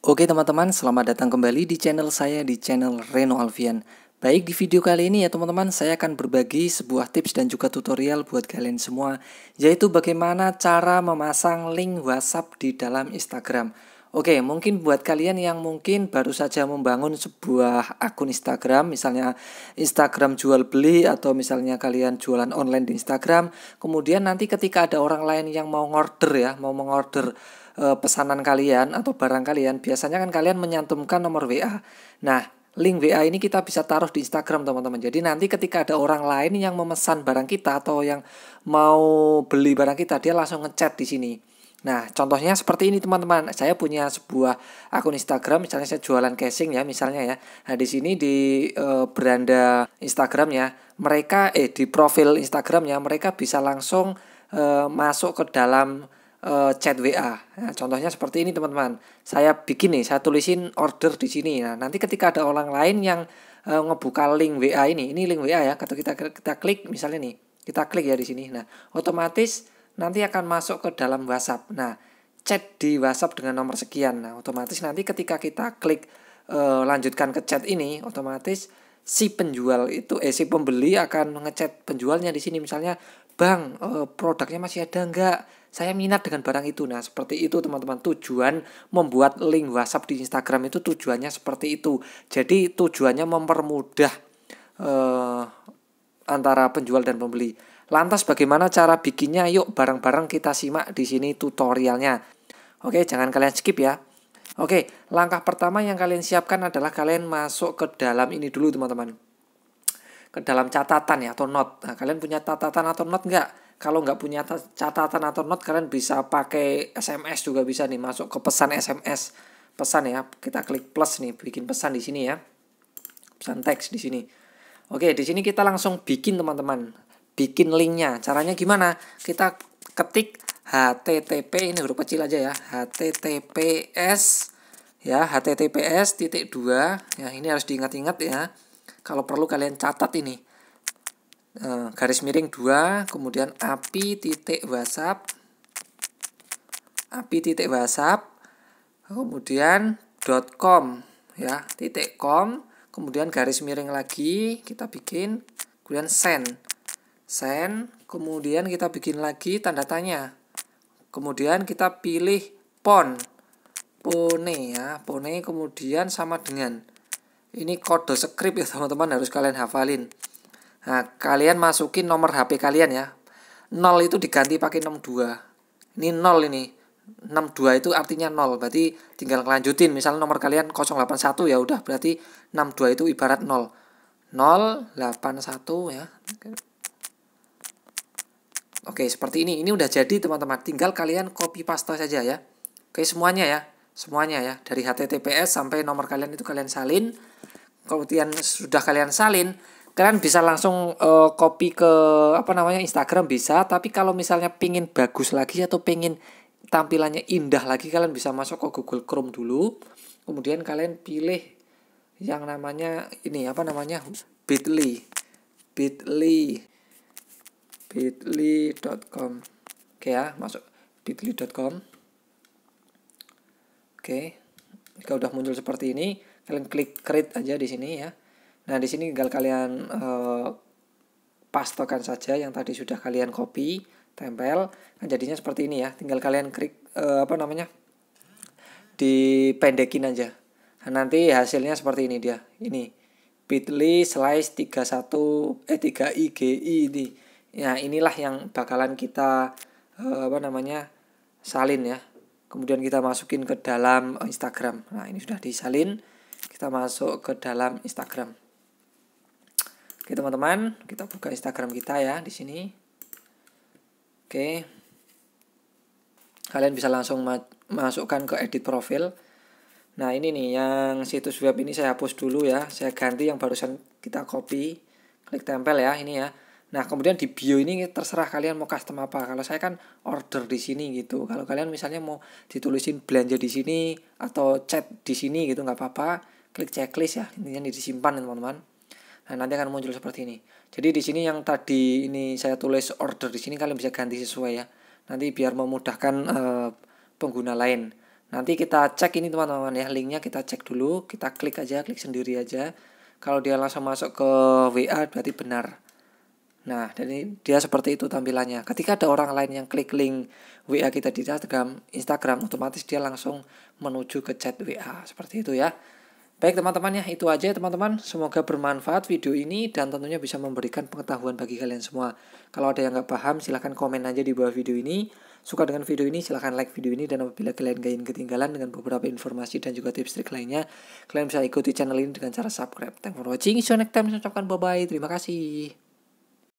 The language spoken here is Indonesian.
Oke teman-teman, selamat datang kembali di channel saya di channel Reno Alfian. Baik di video kali ini ya teman-teman, saya akan berbagi sebuah tips dan juga tutorial buat kalian semua, yaitu bagaimana cara memasang link WhatsApp di dalam Instagram. Oke, mungkin buat kalian yang mungkin baru saja membangun sebuah akun Instagram, misalnya Instagram jual beli atau misalnya kalian jualan online di Instagram, kemudian nanti ketika ada orang lain yang mau ngorder ya, mau mengorder e, pesanan kalian atau barang kalian, biasanya kan kalian menyantumkan nomor WA. Nah, link WA ini kita bisa taruh di Instagram teman-teman. Jadi nanti ketika ada orang lain yang memesan barang kita atau yang mau beli barang kita, dia langsung ngechat di sini. Nah, contohnya seperti ini teman-teman. Saya punya sebuah akun Instagram, misalnya saya jualan casing ya, misalnya ya. Nah, di sini di e, beranda Instagram ya, mereka eh di profil Instagram ya, mereka bisa langsung eh, masuk ke dalam uh, chat WA. Nah, contohnya seperti ini teman-teman. Saya bikin nih, saya tulisin order di sini. Nah, nanti ketika ada orang lain yang uh, ngebuka link WA ini, ini link WA ya. Kalau kita kita klik misalnya nih, kita klik ya di sini. Nah, otomatis nanti akan masuk ke dalam WhatsApp. Nah, chat di WhatsApp dengan nomor sekian. Nah, otomatis nanti ketika kita klik uh, lanjutkan ke chat ini, otomatis si penjual itu eh si pembeli akan ngechat penjualnya di sini misalnya Bang, eh, produknya masih ada nggak? Saya minat dengan barang itu. Nah, seperti itu teman-teman. Tujuan membuat link WhatsApp di Instagram itu tujuannya seperti itu. Jadi tujuannya mempermudah eh, antara penjual dan pembeli. Lantas bagaimana cara bikinnya? Yuk bareng-bareng kita simak di sini tutorialnya. Oke, jangan kalian skip ya. Oke, langkah pertama yang kalian siapkan adalah kalian masuk ke dalam ini dulu teman-teman ke dalam catatan ya atau not. Nah, kalian punya catatan atau not nggak? Kalau nggak punya catatan atau not, kalian bisa pakai SMS juga bisa nih masuk ke pesan SMS pesan ya. Kita klik plus nih bikin pesan di sini ya. Pesan teks di sini. Oke, di sini kita langsung bikin teman-teman. Bikin linknya. Caranya gimana? Kita ketik http ini huruf kecil aja ya. https ya https titik dua ya ini harus diingat-ingat ya kalau perlu kalian catat ini. Eh, garis miring 2, kemudian api titik WhatsApp. Api titik WhatsApp. Kemudian dot .com ya, titik com, kemudian garis miring lagi kita bikin, kemudian send. Send, kemudian kita bikin lagi tanda tanya. Kemudian kita pilih pon pone ya pone kemudian sama dengan ini kode script ya teman-teman harus kalian hafalin. Nah, kalian masukin nomor HP kalian ya. 0 itu diganti pakai 62. Ini 0 ini. 62 itu artinya 0. Berarti tinggal lanjutin. Misalnya nomor kalian 081 ya udah berarti 62 itu ibarat 0. 081 ya. Oke, seperti ini. Ini udah jadi, teman-teman. Tinggal kalian copy paste saja ya. Oke, semuanya ya semuanya ya dari HTTPS sampai nomor kalian itu kalian salin kemudian sudah kalian salin kalian bisa langsung uh, copy ke apa namanya Instagram bisa tapi kalau misalnya pingin bagus lagi atau pingin tampilannya indah lagi kalian bisa masuk ke Google Chrome dulu kemudian kalian pilih yang namanya ini apa namanya bit.ly bit.ly bit.ly.com oke ya masuk bit.ly.com Oke. Jika udah muncul seperti ini, kalian klik create aja di sini ya. Nah, di sini tinggal kalian uh, eh, pastekan saja yang tadi sudah kalian copy, tempel. Nah, jadinya seperti ini ya. Tinggal kalian klik uh, apa namanya? dipendekin aja. Nah, nanti hasilnya seperti ini dia. Ini bit.ly slice 31 eh 3 IGI ini. Nah, inilah yang bakalan kita uh, apa namanya? salin ya kemudian kita masukin ke dalam eh, Instagram. Nah, ini sudah disalin. Kita masuk ke dalam Instagram. Oke, teman-teman, kita buka Instagram kita ya di sini. Oke. Kalian bisa langsung ma masukkan ke edit profil. Nah, ini nih yang situs web ini saya hapus dulu ya. Saya ganti yang barusan kita copy. Klik tempel ya, ini ya. Nah, kemudian di bio ini terserah kalian mau custom apa. Kalau saya kan order di sini gitu. Kalau kalian misalnya mau ditulisin belanja di sini atau chat di sini gitu nggak apa-apa. Klik checklist ya, intinya disimpan ya, teman-teman. Nah, nanti akan muncul seperti ini. Jadi di sini yang tadi ini saya tulis order di sini kalian bisa ganti sesuai ya. Nanti biar memudahkan uh, pengguna lain. Nanti kita cek ini teman-teman ya, linknya kita cek dulu, kita klik aja, klik sendiri aja. Kalau dia langsung masuk ke WA berarti benar. Nah, jadi dia seperti itu tampilannya. Ketika ada orang lain yang klik link WA kita di Instagram, Instagram otomatis dia langsung menuju ke chat WA. Seperti itu ya. Baik teman-teman ya, itu aja ya, teman-teman. Semoga bermanfaat video ini dan tentunya bisa memberikan pengetahuan bagi kalian semua. Kalau ada yang nggak paham, silahkan komen aja di bawah video ini. Suka dengan video ini, silahkan like video ini. Dan apabila kalian ingin ketinggalan dengan beberapa informasi dan juga tips trik lainnya, kalian bisa ikuti channel ini dengan cara subscribe. Thank for watching. See you next time. Saya ucapkan bye-bye. Terima kasih.